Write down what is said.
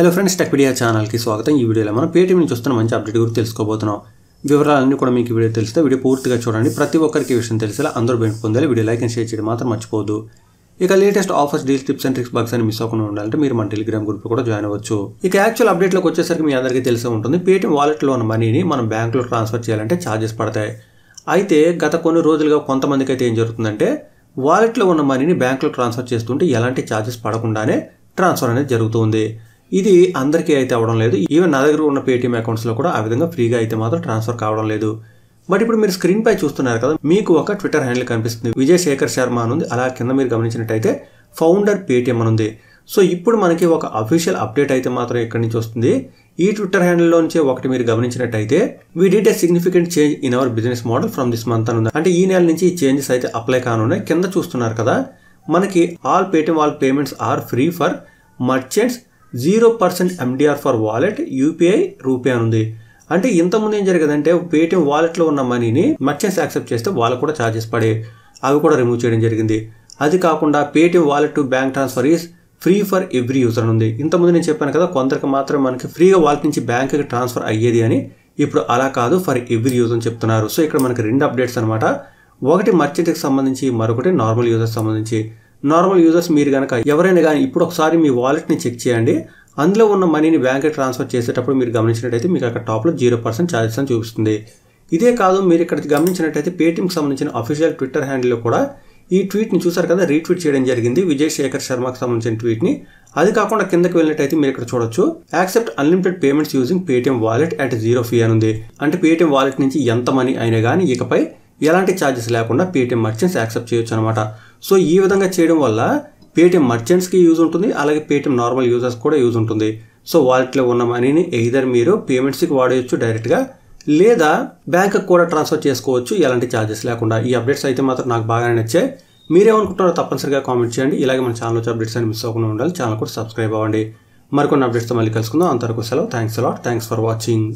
hello friends Techpedia ఛానల్కి స్వాగతం ఈ వీడియోలో మనం పేటీఎం నుంచి వస్తున్న మంచి అప్డేట్ గురించి తెలుసుకోబోతున్నాం వివరాలన్నీ కూడా మీకు వీడియో తెలిస్తే వీడియో పూర్తిగా చూడండి ప్రతి ఒక్కరికి విషయం తెలిసేలా అందరూ బెనిఫిట్ పొందాలి వీడియో లైక్ అండ్ షేర్ చేయడం మాత్రం మర్చిపోదు ఇక latest offers deals tips and tricks box అని మిస్ అవ్వకుండా ఉండాలంటే మీరు మన టెలిగ్రామ్ గ్రూప్ కూడా జాయిన్ అవ్వచ్చు ఇక యాక్చువల్ అప్డేట్లోకి వచ్చేసరికి మీ అందరికీ తెలిసే ఉంటుంది పేటీఎం వాలెట్లో ఉన్న మనీని మనం బ్యాంకులో ట్రాన్స్ఫర్ చేయాలంటే ఛార్జెస్ పడతాయి అయితే గత కొన్ని రోజులుగా కొంతమందికి అయితే ఏం జరుగుతుందంటే వాలెట్లో ఉన్న మనీని బ్యాంకులో ట్రాన్స్ఫర్ చేస్తుంటే ఎలాంటి ఛార్జెస్ పడకుండానే ట్రాన్స్ఫర్ అనేది జరుగుతుంది ఇది అందరికీ అయితే అవ్వడం లేదు ఈవెన్ నా దగ్గర ఉన్న పేటీఎం అకౌంట్స్లో కూడా ఆ విధంగా ఫ్రీగా అయితే మాత్రం ట్రాన్స్ఫర్ కావడం లేదు బట్ ఇప్పుడు మీరు స్క్రీన్ పై చూస్తున్నారు కదా మీకు ఒక ట్విట్టర్ హ్యాండిల్ కనిపిస్తుంది విజయ్ శేఖర్ శర్మ అని అలా కింద మీరు గమనించినట్టయితే ఫౌండర్ పేటీఎం అని ఉంది సో ఇప్పుడు మనకి ఒక అఫీషియల్ అప్డేట్ అయితే మాత్రం ఇక్కడి నుంచి వస్తుంది ఈ ట్విట్టర్ హ్యాండిల్లో నుంచి ఒకటి మీరు గమనించినట్టయితే we did a significant change in our business model from this month అని ఉంది అంటే ఈ నెల నుంచి ఈ చేంజెస్ అయితే అప్లై కానున్నాయి కింద చూస్తున్నారు కదా మనకి all Paytm all payments are free for merchants zero percent MDR for wallet UPI RuPay అని ఉంది అంటే ఇంతకుముందు ఏం జరిగిందంటే పేటిఎం వాలెట్లో ఉన్న మనీని మర్చెంట్స్ యాక్సెప్ట్ చేస్తే వాళ్ళకు కూడా ఛార్జెస్ పడే అవి కూడా రిమూవ్ చేయడం జరిగింది అది కాకుండా Paytm wallet to bank transfer is free for every user అని ఉంది ఇంతకుముందు నేను చెప్పాను కదా కొందరికి మాత్రం మనకి ఫ్రీగా వాలెట్ నుంచి బ్యాంక్కి ట్రాన్స్ఫర్ అయ్యేది అని ఇప్పుడు అలా కాదు ఫర్ ఎవ్రీ యూజర్ అని చెప్తున్నారు సో ఇక్కడ మనకి రెండు అప్డేట్స్ అనమాట ఒకటి మర్చెంట్కి సంబంధించి మరొకటి నార్మల్ యూజర్కి సంబంధించి నార్మల్ యూజర్స్ మీరు కనుక ఎవరైనా కానీ ఇప్పుడు ఒకసారి మీ వాలెట్ని చెక్ చేయండి అందులో ఉన్న మనీని బ్యాంక్ ట్రాన్స్ఫర్ చేసేటప్పుడు మీరు గమనించినట్టయితే మీకు అక్కడ టాప్లో జీరో పర్సెంట్ ఛార్జెస్ అని చూపిస్తుంది ఇదే కాదు మీరు ఇక్కడ గమనించినట్టయితే పేటీఎంకి సంబంధించిన అఫీషియల్ ట్విట్టర్ హ్యాండిల్లో కూడా ఈ ట్వీట్ని చూసారు కదా రీట్వీట్ చేయడం జరిగింది విజయ్ శేఖర్ శర్మకు సంబంధించిన ట్వీట్ని అది కాకుండా కిందకి వెళ్ళినట్టయితే మీరు ఇక్కడ చూడొచ్చు accept unlimited payments using Paytm wallet at zero fee అని ఉంది అంటే పేటీఎం వాలెట్ నుంచి ఎంత మనీ అయినా కానీ ఇకపై ఎలాంటి ఛార్జెస్ లేకుండా పేటీఎం మర్చెంట్స్ యాక్సెప్ట్ చేయొచ్చు అనమాట సో ఈ విధంగా చేయడం వల్ల పేటిఎం మర్చెంట్స్కి యూజ్ ఉంటుంది అలాగే పేటిఎం నార్మల్ యూజర్స్ కూడా యూజ్ ఉంటుంది సో వాలెట్లో ఉన్న మనీని ఎయిదర్ మీరు పేమెంట్స్కి వాడేయచ్చు డైరెక్ట్గా లేదా బ్యాంక్కి కూడా ట్రాన్స్ఫర్ చేసుకోవచ్చు ఎలాంటి ఛార్జెస్ లేకుండా ఈ అప్డేట్స్ అయితే మాత్రం నాకు బాగానే నచ్చాయి మీరేమనుకుంటున్నారో తప్పనిసరిగా కామెంట్ చేయండి ఇలాగే మన ఛానల్ వచ్చే అప్డేట్స్ అని మిస్ అవ్వకుండా ఉండాలి ఛానల్ కూడా సబ్స్క్రైబ్ అవ్వండి మరికొన్ని అప్డేట్స్తో మళ్ళీ కలుసుకుందాం అంతవరకు సెలవు thanks a lot thanks for watching